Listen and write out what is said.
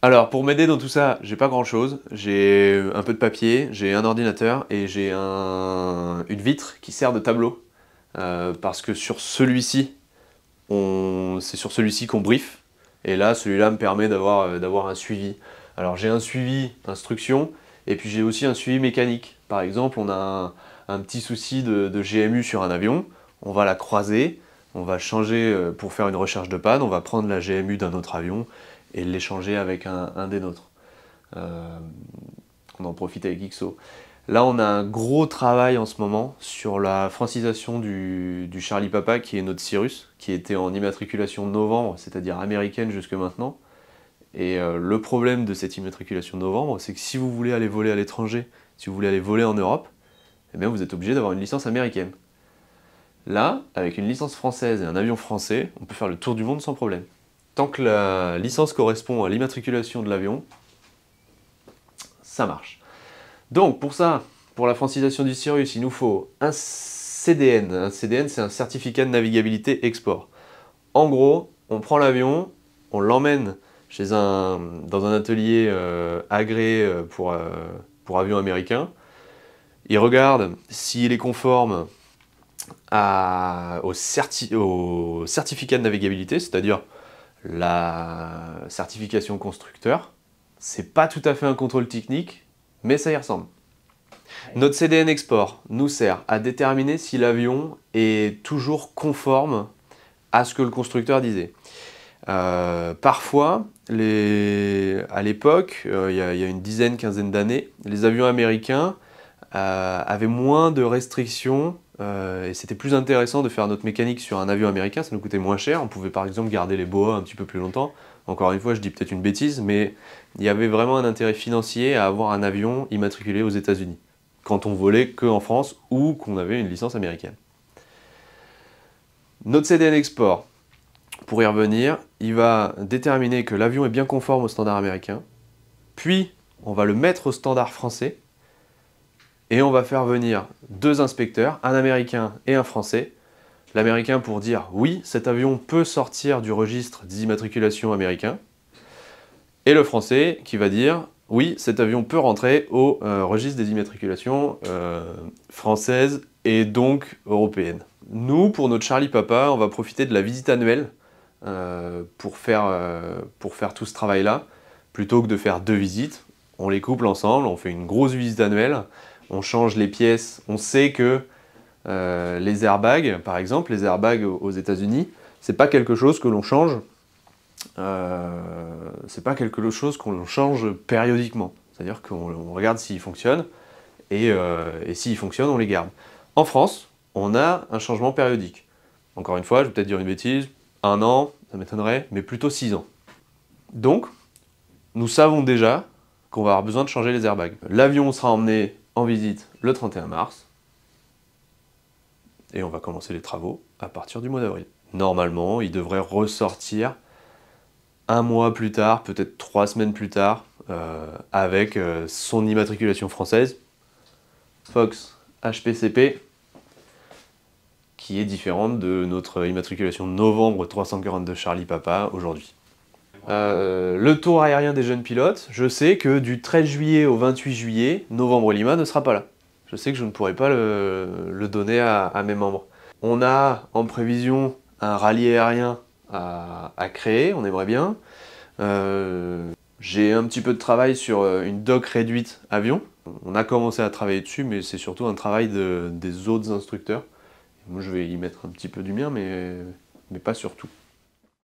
Alors, pour m'aider dans tout ça, j'ai pas grand chose. J'ai un peu de papier, j'ai un ordinateur et j'ai une vitre qui sert de tableau. Euh, parce que sur celui-ci, c'est sur celui-ci qu'on briefe. Et là, celui-là me permet d'avoir euh, un suivi. Alors, j'ai un suivi d'instruction et puis j'ai aussi un suivi mécanique. Par exemple, on a un, petit souci de, de GMU sur un avion, on va la croiser on va changer euh, pour faire une recherche de panne, on va prendre la GMU d'un autre avion et l'échanger avec un, des nôtres. Euh, on en profite avec XO. Là, on a un gros travail en ce moment sur la francisation du, Charlie Papa, qui est notre Cyrus, qui était en immatriculation novembre, c'est-à-dire américaine jusque maintenant. Et euh, le problème de cette immatriculation novembre, c'est que si vous voulez aller voler à l'étranger, si vous voulez aller voler en Europe, eh bien vous êtes obligé d'avoir une licence américaine. Là, avec une licence française et un avion français, on peut faire le tour du monde sans problème. Tant que la licence correspond à l'immatriculation de l'avion, ça marche. Donc pour ça, pour la francisation du Sirius, il nous faut un CDN. Un CDN, c'est un certificat de navigabilité export. En gros, on prend l'avion, on l'emmène chez un, dans un atelier euh, agréé euh, pour, euh, pour avion américain. Il regarde s'il est conforme à, au, certificat de navigabilité, c'est-à-dire la certification constructeur, c'est pas tout à fait un contrôle technique, mais ça y ressemble. Notre CDN export nous sert à déterminer si l'avion est toujours conforme à ce que le constructeur disait. Euh, parfois, à l'époque, euh, il y, a une dizaine, quinzaine d'années, les avions américains euh, avaient moins de restrictions euh, et c'était plus intéressant de faire notre mécanique sur un avion américain, ça nous coûtait moins cher. On pouvait par exemple garder les boas un petit peu plus longtemps. Encore une fois, je dis peut-être une bêtise, mais il y avait vraiment un intérêt financier à avoir un avion immatriculé aux États-Unis, quand on volait qu'en France ou qu'on avait une licence américaine. Notre CDN Export, pour y revenir, il va déterminer que l'avion est bien conforme aux standards américains, puis on va le mettre au standard français, et on va faire venir deux inspecteurs, un américain et un français. L'américain pour dire oui, cet avion peut sortir du registre d'immatriculation américain. Et le français qui va dire oui, cet avion peut rentrer au euh, registre des immatriculations euh, françaises et donc européennes. Nous, pour notre Charlie Papa, on va profiter de la visite annuelle euh, pour, faire, pour faire tout ce travail-là. Plutôt que de faire deux visites, on les couple ensemble, on fait une grosse visite annuelle on change les pièces. On sait que euh, les airbags, par exemple, les airbags aux États-Unis, c'est pas quelque chose que l'on change. Euh, c'est pas quelque chose qu'on change périodiquement. C'est-à-dire qu'on regarde s'ils fonctionnent et, euh, et s'ils fonctionnent, on les garde. En France, on a un changement périodique. Encore une fois, je vais peut-être dire une bêtise, un an, ça m'étonnerait, mais plutôt six ans. Donc, nous savons déjà qu'on va avoir besoin de changer les airbags. L'avion sera emmené visite le 31 mars. Et on va commencer les travaux à partir du mois d'avril. Normalement, il devrait ressortir un mois plus tard, peut-être trois semaines plus tard, euh, avec euh, son immatriculation française, Fox HPCP, qui est différente de notre immatriculation novembre 342 Charlie Papa aujourd'hui. Euh, le tour aérien des jeunes pilotes, je sais que du 13 juillet au 28 juillet, Novembre Lima ne sera pas là. Je sais que je ne pourrai pas le, donner à, mes membres. On a en prévision un rallye aérien à, créer, on aimerait bien. Euh, j'ai un petit peu de travail sur euh, une doc réduite avion. On a commencé à travailler dessus, mais c'est surtout un travail des autres instructeurs. Moi, je vais y mettre un petit peu du mien, mais, mais pas surtout.